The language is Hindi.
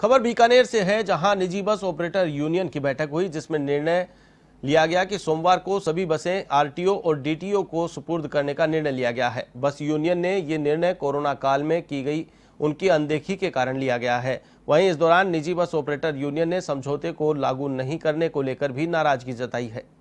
खबर बीकानेर से है जहां निजी बस ऑपरेटर यूनियन की बैठक हुई जिसमें निर्णय लिया गया कि सोमवार को सभी बसें आरटीओ और डीटीओ को सुपुर्द करने का निर्णय लिया गया है बस यूनियन ने यह निर्णय कोरोना काल में की गई उनकी अनदेखी के कारण लिया गया है वहीं इस दौरान निजी बस ऑपरेटर यूनियन ने समझौते को लागू नहीं करने को लेकर भी नाराजगी जताई है